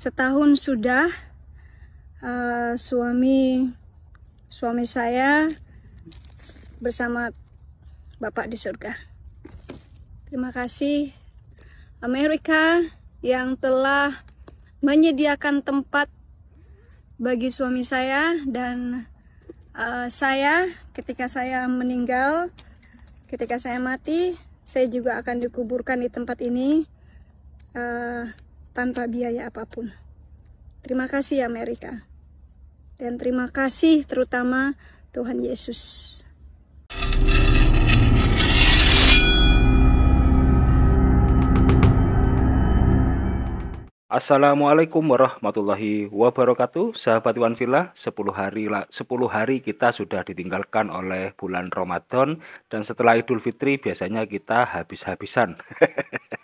setahun sudah uh, suami suami saya bersama Bapak di surga. Terima kasih Amerika yang telah menyediakan tempat bagi suami saya dan uh, saya ketika saya meninggal, ketika saya mati, saya juga akan dikuburkan di tempat ini. Uh, tanpa biaya apapun. Terima kasih Amerika. Dan terima kasih terutama Tuhan Yesus. Assalamualaikum warahmatullahi wabarakatuh Sahabat Iwan Villa 10 hari, 10 hari kita sudah ditinggalkan oleh bulan Ramadan Dan setelah Idul Fitri biasanya kita habis-habisan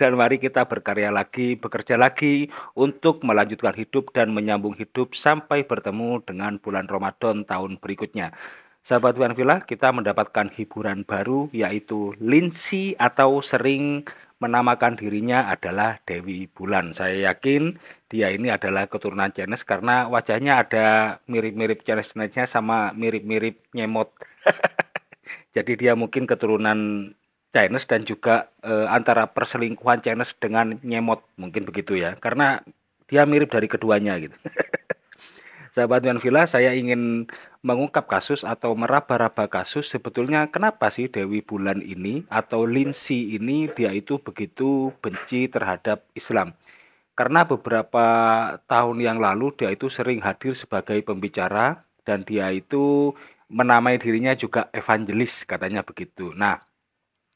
dan mari kita berkarya lagi, bekerja lagi untuk melanjutkan hidup dan menyambung hidup sampai bertemu dengan bulan Ramadan tahun berikutnya. Sahabat Wanvilla, kita mendapatkan hiburan baru yaitu Lindsay atau sering menamakan dirinya adalah Dewi Bulan. Saya yakin dia ini adalah keturunan Chinese karena wajahnya ada mirip-mirip Chinese-nya sama mirip-mirip nyemot. Jadi dia mungkin keturunan Chinese dan juga e, antara perselingkuhan Chinese dengan nyemot mungkin begitu ya karena dia mirip dari keduanya gitu. Sahabat Nuan Villa, saya ingin mengungkap kasus atau meraba-raba kasus sebetulnya kenapa sih Dewi Bulan ini atau Linsi ini dia itu begitu benci terhadap Islam. Karena beberapa tahun yang lalu dia itu sering hadir sebagai pembicara dan dia itu menamai dirinya juga evangelis katanya begitu. Nah,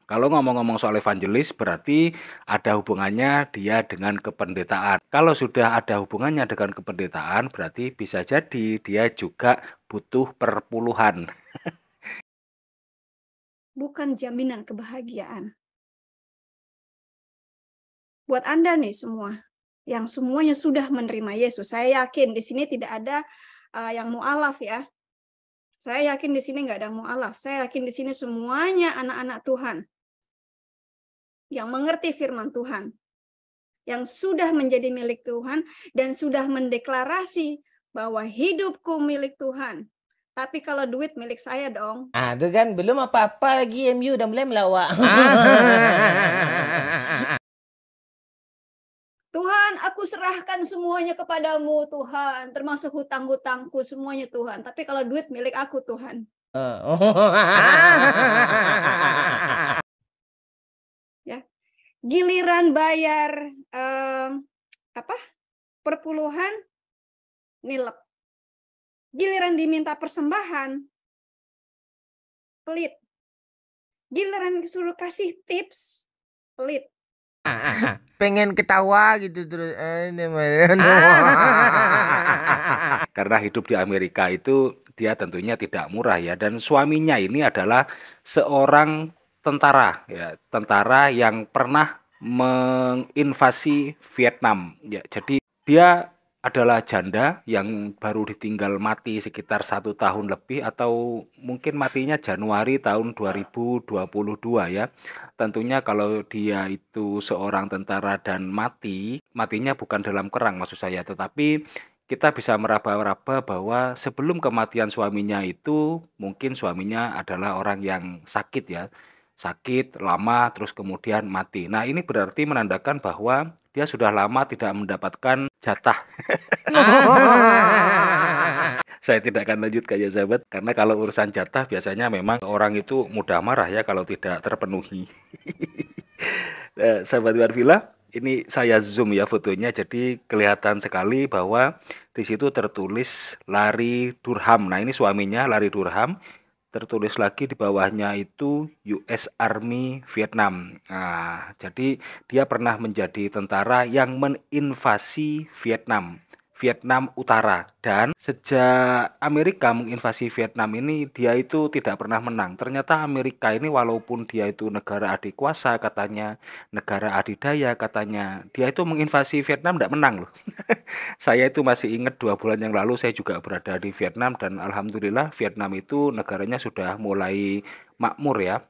kalau ngomong-ngomong soal evangelis berarti ada hubungannya dia dengan kependetaan. Kalau sudah ada hubungannya dengan kependetaan berarti bisa jadi dia juga butuh perpuluhan. Bukan jaminan kebahagiaan. Buat Anda nih semua yang semuanya sudah menerima Yesus, saya yakin di sini tidak ada uh, yang mualaf ya. Saya yakin di sini nggak ada mualaf. Saya yakin di sini semuanya anak-anak Tuhan yang mengerti firman Tuhan, yang sudah menjadi milik Tuhan dan sudah mendeklarasi bahwa hidupku milik Tuhan. Tapi kalau duit milik saya dong. Ah, itu kan belum apa-apa lagi MU udah mulai melawak. Tuhan, aku serahkan semuanya kepadamu Tuhan, termasuk hutang-hutangku semuanya Tuhan. Tapi kalau duit milik aku Tuhan. Oh. giliran bayar eh, apa perpuluhan nilep. Giliran diminta persembahan pelit. Giliran disuruh kasih tips pelit. pengen ketawa gitu terus eh, karena hidup di Amerika itu dia tentunya tidak murah ya dan suaminya ini adalah seorang tentara ya tentara yang pernah menginvasi Vietnam ya jadi dia adalah janda yang baru ditinggal mati sekitar satu tahun lebih atau mungkin matinya Januari tahun 2022 ya. Tentunya kalau dia itu seorang tentara dan mati, matinya bukan dalam kerang maksud saya, tetapi kita bisa meraba-raba bahwa sebelum kematian suaminya itu mungkin suaminya adalah orang yang sakit ya sakit lama terus kemudian mati. Nah, ini berarti menandakan bahwa dia sudah lama tidak mendapatkan jatah. Ah. Saya tidak akan lanjut kayak sahabat karena kalau urusan jatah biasanya memang orang itu mudah marah ya kalau tidak terpenuhi. nah, sahabat Warvila, ini saya zoom ya fotonya jadi kelihatan sekali bahwa di situ tertulis lari Durham. Nah, ini suaminya lari Durham tertulis lagi di bawahnya itu US Army Vietnam. Nah, jadi dia pernah menjadi tentara yang meninvasi Vietnam Vietnam Utara dan sejak Amerika menginvasi Vietnam ini dia itu tidak pernah menang. Ternyata Amerika ini walaupun dia itu negara adik kuasa katanya, negara adidaya katanya, dia itu menginvasi Vietnam tidak menang loh. saya itu masih ingat dua bulan yang lalu saya juga berada di Vietnam dan alhamdulillah Vietnam itu negaranya sudah mulai makmur ya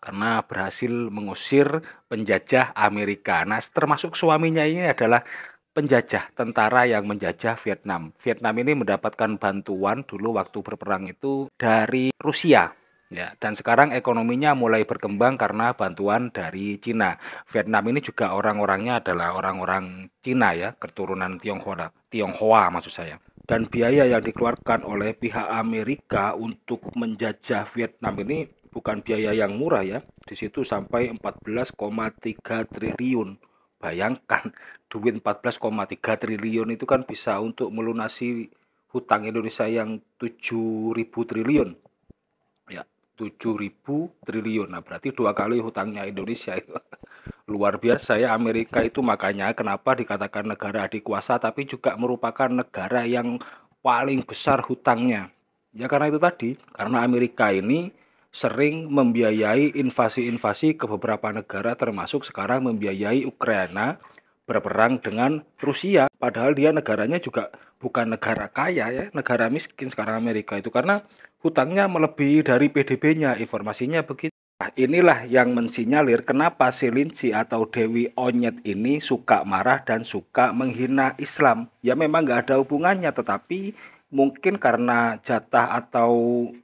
karena berhasil mengusir penjajah Amerika. Nah, termasuk suaminya ini adalah penjajah, tentara yang menjajah Vietnam. Vietnam ini mendapatkan bantuan dulu waktu berperang itu dari Rusia. Ya, dan sekarang ekonominya mulai berkembang karena bantuan dari Cina. Vietnam ini juga orang-orangnya adalah orang-orang Cina ya, keturunan Tionghoa, Tionghoa maksud saya. Dan biaya yang dikeluarkan oleh pihak Amerika untuk menjajah Vietnam ini bukan biaya yang murah ya. Di situ sampai 14,3 triliun Bayangkan duit 14,3 triliun itu kan bisa untuk melunasi hutang Indonesia yang 7.000 triliun. Ya, 7.000 triliun. Nah, berarti dua kali hutangnya Indonesia itu. Luar biasa ya Amerika itu makanya kenapa dikatakan negara adik tapi juga merupakan negara yang paling besar hutangnya. Ya karena itu tadi, karena Amerika ini sering membiayai invasi-invasi ke beberapa negara termasuk sekarang membiayai Ukraina berperang dengan Rusia padahal dia negaranya juga bukan negara kaya ya negara miskin sekarang Amerika itu karena hutangnya melebihi dari PDB-nya informasinya begitu Nah, inilah yang mensinyalir kenapa Silinci atau Dewi Onyet ini suka marah dan suka menghina Islam. Ya memang nggak ada hubungannya, tetapi mungkin karena jatah atau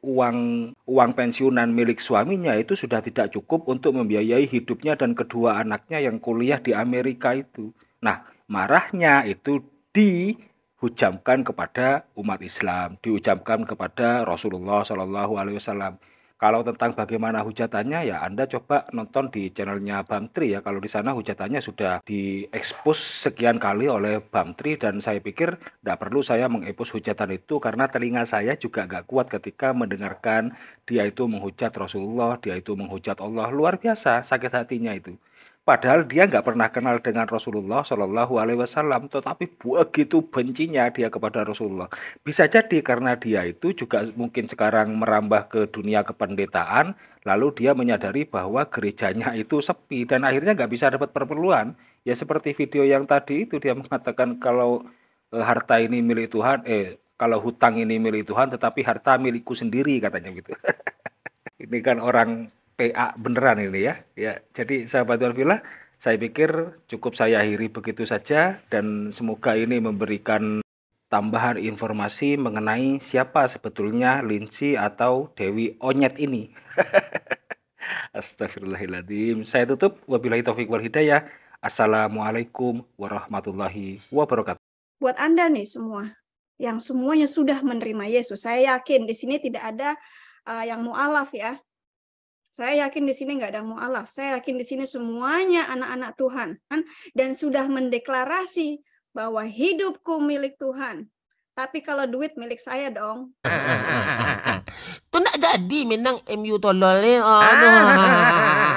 uang uang pensiunan milik suaminya itu sudah tidak cukup untuk membiayai hidupnya dan kedua anaknya yang kuliah di Amerika itu. Nah, marahnya itu dihujamkan kepada umat Islam, dihujamkan kepada Rasulullah Shallallahu alaihi wasallam. Kalau tentang bagaimana hujatannya ya Anda coba nonton di channelnya Bang Tri ya. Kalau di sana hujatannya sudah diekspos sekian kali oleh Bang Tri dan saya pikir tidak perlu saya mengekspos hujatan itu karena telinga saya juga nggak kuat ketika mendengarkan dia itu menghujat Rasulullah, dia itu menghujat Allah. Luar biasa sakit hatinya itu. Padahal dia nggak pernah kenal dengan Rasulullah Shallallahu Alaihi Wasallam, tetapi begitu bencinya dia kepada Rasulullah. Bisa jadi karena dia itu juga mungkin sekarang merambah ke dunia kependetaan, lalu dia menyadari bahwa gerejanya itu sepi dan akhirnya nggak bisa dapat perperluan. Ya seperti video yang tadi itu dia mengatakan kalau eh, harta ini milik Tuhan, eh kalau hutang ini milik Tuhan, tetapi harta milikku sendiri katanya gitu. ini kan orang PA beneran ini ya. Ya, jadi sahabat Warfila, saya pikir cukup saya akhiri begitu saja dan semoga ini memberikan tambahan informasi mengenai siapa sebetulnya Linci atau Dewi Onyet ini. Astagfirullahaladzim. Saya tutup. Wabillahi taufiq wal hidayah. Assalamualaikum warahmatullahi wabarakatuh. Buat Anda nih semua, yang semuanya sudah menerima Yesus, saya yakin di sini tidak ada uh, yang mualaf ya. Saya yakin di sini nggak ada mualaf. Saya yakin di sini semuanya anak-anak Tuhan kan? dan sudah mendeklarasi bahwa hidupku milik Tuhan. Tapi kalau duit milik saya dong. Tuh nak jadi menang MU tolol. Aduh.